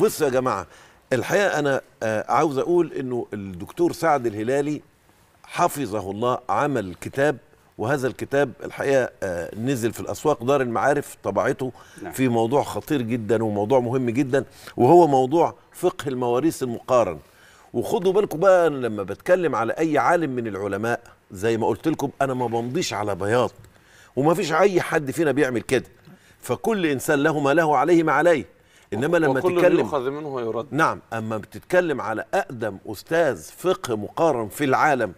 بصوا يا جماعه الحقيقه انا آه، عاوز اقول انه الدكتور سعد الهلالي حفظه الله عمل كتاب وهذا الكتاب الحقيقه آه، نزل في الاسواق دار المعارف طبعته نعم. في موضوع خطير جدا وموضوع مهم جدا وهو موضوع فقه المواريث المقارن وخدوا بالكم بقى أنا لما بتكلم على اي عالم من العلماء زي ما قلت لكم انا ما بمضيش على بياض وما فيش اي حد فينا بيعمل كده فكل انسان له ما له عليه ما عليه انما لما وكل تتكلم يؤخذ منه ويرد نعم اما بتتكلم على اقدم استاذ فقه مقارن في العالم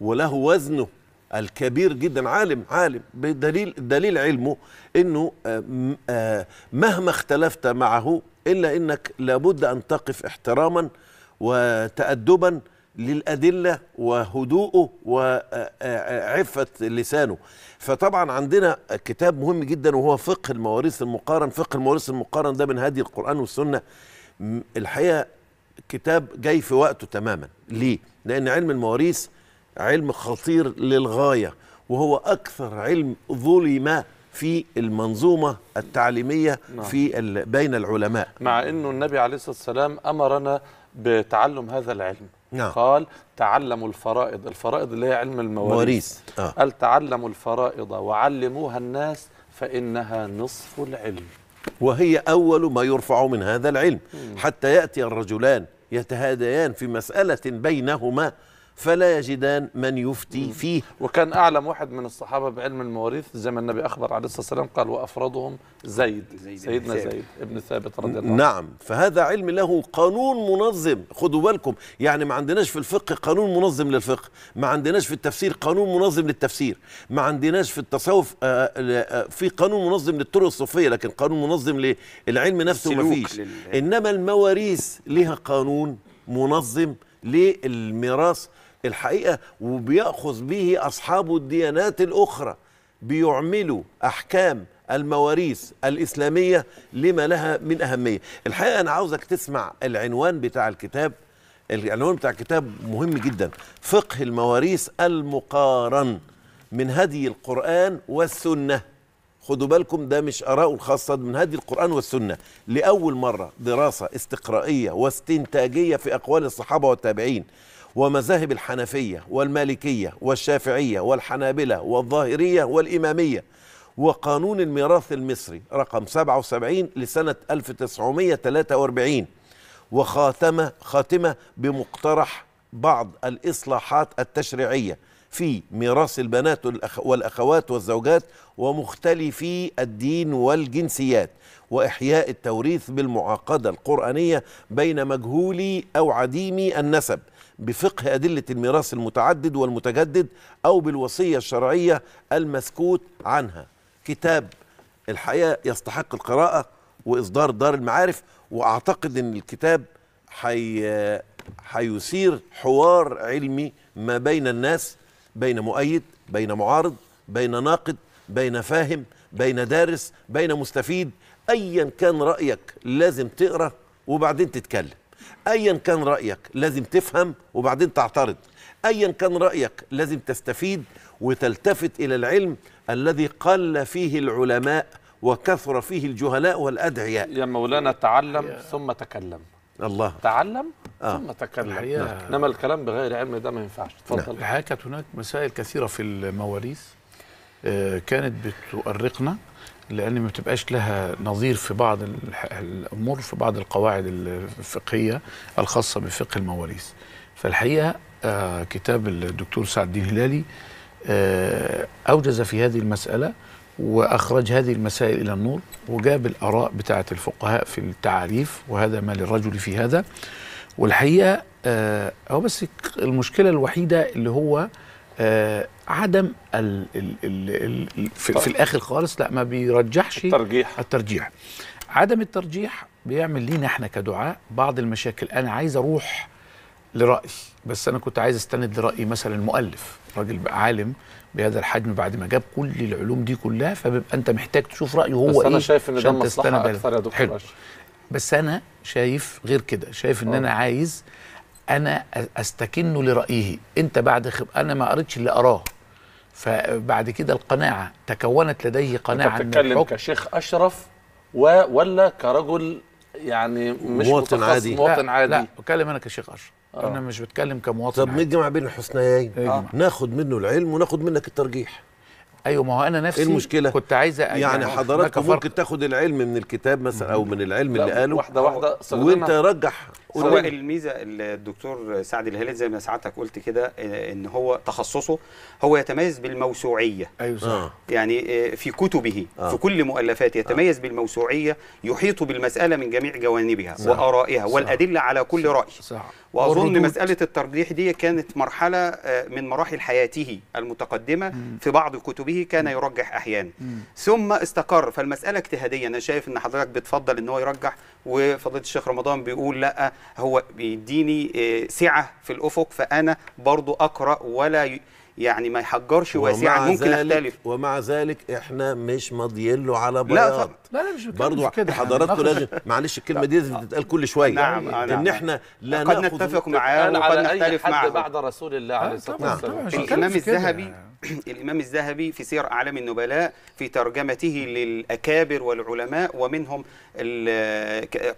وله وزنه الكبير جدا عالم عالم بدليل دليل علمه انه آه، آه، مهما اختلفت معه الا انك لابد ان تقف احتراما وتادبا للأدلة وهدوءه وعفة لسانه فطبعا عندنا كتاب مهم جدا وهو فقه المواريث المقارن فقه المواريث المقارن ده من هدي القرآن والسنة الحقيقة كتاب جاي في وقته تماما ليه؟ لأن علم المواريث علم خطير للغاية وهو أكثر علم ظلم في المنظومة التعليمية نعم. في بين العلماء مع أنه النبي عليه الصلاة والسلام أمرنا بتعلم هذا العلم نعم. قال تعلموا الفرائض الفرائض اللي هي علم المواريث آه. قال تعلموا الفرائض وعلموها الناس فإنها نصف العلم وهي أول ما يرفع من هذا العلم مم. حتى يأتي الرجلان يتهاديان في مسألة بينهما فلا يجدان من يفتي فيه وكان أعلم واحد من الصحابة بعلم المواريث زي ما النبي أخبر عليه الصلاة والسلام قال وأفرضهم زيد, زيد سيدنا زيد, زيد ابن ثابت رضي الله عنه نعم فهذا علم له قانون منظم خدوا بالكم يعني ما عندناش في الفقه قانون منظم للفقه ما عندناش في التفسير قانون منظم للتفسير ما عندناش في التصوف آه، آه، في قانون منظم للطرق الصوفية لكن قانون منظم للعلم نفسه ما فيش لل... إنما المواريث لها قانون منظم للميراث الحقيقه وبياخذ به اصحاب الديانات الاخرى بيعملوا احكام المواريث الاسلاميه لما لها من اهميه الحقيقه انا عاوزك تسمع العنوان بتاع الكتاب العنوان بتاع الكتاب مهم جدا فقه المواريث المقارن من هدي القرآن والسنة خدوا بالكم ده مش آراءه الخاصة من هدي القرآن والسنة لأول مرة دراسة استقرائية واستنتاجية في أقوال الصحابة والتابعين ومذاهب الحنفية والمالكية والشافعية والحنابلة والظاهرية والإمامية وقانون الميراث المصري رقم 77 لسنة 1943 وخاتمة خاتمة بمقترح بعض الإصلاحات التشريعية في ميراث البنات والأخوات والزوجات ومختلفي الدين والجنسيات وإحياء التوريث بالمعاقدة القرآنية بين مجهولي أو عديمي النسب بفقه أدلة الميراث المتعدد والمتجدد أو بالوصية الشرعية المسكوت عنها كتاب الحقيقة يستحق القراءة وإصدار دار المعارف وأعتقد أن الكتاب حي... حيثير حوار علمي ما بين الناس بين مؤيد بين معارض بين ناقد بين فاهم بين دارس بين مستفيد ايا كان رايك لازم تقرا وبعدين تتكلم ايا كان رايك لازم تفهم وبعدين تعترض ايا كان رايك لازم تستفيد وتلتفت الى العلم الذي قل فيه العلماء وكثر فيه الجهلاء والادعياء يا مولانا تعلم ثم تكلم الله تعلم آه. ثم تكلم انما الكلام بغير علم ده ما ينفعش اتفضل نعم. الحقيقه هناك مسائل كثيره في المواريث آه، كانت بتؤرقنا لان ما بتبقاش لها نظير في بعض الامور في بعض القواعد الفقهيه الخاصه بفقه المواريث فالحقيقه آه، كتاب الدكتور سعد الدين هلالي آه، اوجز في هذه المساله واخرج هذه المسائل الى النور وجاب الاراء بتاعه الفقهاء في التعاريف وهذا ما للرجل في هذا والحقيقه هو بس المشكله الوحيده اللي هو آه عدم الـ الـ الـ الـ في, في الاخر خالص لا ما بيرجحش الترجيح الترجيح عدم الترجيح بيعمل لينا احنا كدعاء بعض المشاكل انا عايز اروح لرأي بس انا كنت عايز استند لراي مثلا المؤلف راجل بقى عالم بهذا الحجم بعد ما جاب كل العلوم دي كلها فبيبقى انت محتاج تشوف رايه هو بس ايه بس انا شايف ان ده مصلحه اكثر يا دكتور حلو بس انا شايف غير كده شايف ان أوه. انا آه. عايز انا استكن لرايه انت بعد خب... انا ما قريتش اللي اراه فبعد كده القناعه تكونت لديه قناعه انت بتتكلم كشيخ اشرف و... ولا كرجل يعني مش مواطن عادي مواطن لا عادي لا بتكلم انا كشيخ اشرف أوه. انا مش بتكلم كمواطن طب نجمع بين الحسنيين آه. ناخد منه العلم وناخد منك الترجيح ايوه ما هو انا إيه نفسي ايه المشكله كنت عايز يعني, يعني حضرتك ممكن تاخد العلم من الكتاب مثلا او من العلم اللي قاله واحده واحده وانت رجح هو الميزه الدكتور سعد الهلال زي ما ساعتك قلت كده آه، ان هو تخصصه هو يتميز بالموسوعيه ايوه صح آه. يعني آه، في كتبه في كل مؤلفاته يتميز بالموسوعيه يحيط بالمساله من جميع جوانبها صح. وارائها صح. والادله على كل راي صح. واظن مساله الترجيح دي كانت مرحله من مراحل حياته المتقدمه في بعض كتبه كان يرجح احيانا ثم استقر فالمساله اجتهاديه انا شايف ان حضرتك بتفضل ان هو يرجح وفضيله الشيخ رمضان بيقول لا هو بيديني آه، سعه في الافق فانا برضو اقرا ولا يعني ما يحجرش واسعا يعني ممكن ذلك اختلف ومع ذلك احنا مش ماضيين له على بياض لا لا مش برضه كده حضراتكم لازم معلش الكلمه دي لازم تتقال كل شويه نعم نعم ان نعم. احنا لا قد نتفق معاه نعم، وقد نختلف معاه بعد رسول الله عليه آه، الصلاه والسلام الامام الذهبي الإمام الذهبي في سير أعلام النبلاء في ترجمته للأكابر والعلماء ومنهم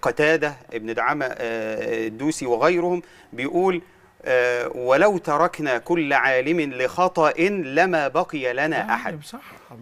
قتادة ابن دعامة الدوسي آه، وغيرهم بيقول آه، ولو تركنا كل عالم لخطأ لما بقي لنا طيب، أحد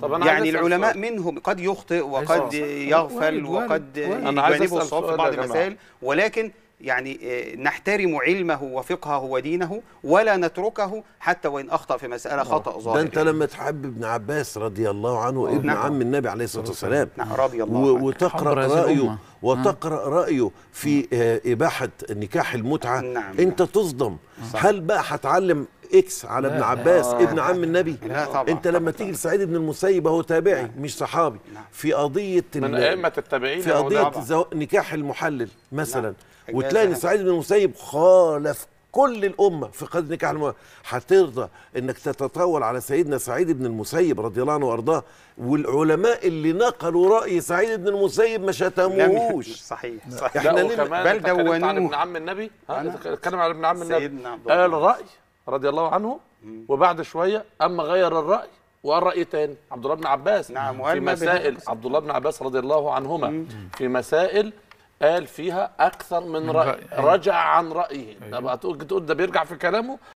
طب أنا يعني العلماء سؤال. منهم قد يخطئ وقد يغفل وقد يجانبه الصواب في بعض المسائل ولكن يعني آه، نحترم علمه وفقهه ودينه ولا نتركه حتى وان اخطا في مساله آه. خطا ظاهر ده انت لما تحب ابن عباس رضي الله عنه آه. ابن نعم. عم النبي عليه الصلاه والسلام نعم رضي الله عنه وتقرا رايه وتقرا رايه في اباحه نكاح المتعه نعم. انت نعم. تصدم هل بقى هتعلم اكس على ابن عباس آه. ابن عم النبي لا طبعا انت لما تيجي لسعيد بن المسيب هو تابعي نعم. مش صحابي نعم. في قضيه من ائمه التابعين في قضيه نكاح المحلل مثلا نعم. وتلاقي ان سعيد بن المسيب خالف كل الامه في قضيه نكاح المحلل هترضى انك تتطاول على سيدنا سعيد بن المسيب رضي الله عنه وارضاه والعلماء اللي نقلوا راي سعيد بن المسيب ما شتموهوش صحيح صحيح احنا بل دونوه عن ابن عم النبي اتكلم على ابن عم النبي قال آه، راي رضي الله عنه وبعد شويه اما غير الراي وقال راي ثاني عبد الله بن عباس نعم في مسائل عبد الله بن عباس رضي الله عنهما مم. في مسائل قال فيها اكثر من راي رجع عن رايه أيوه. تقول ده بيرجع في كلامه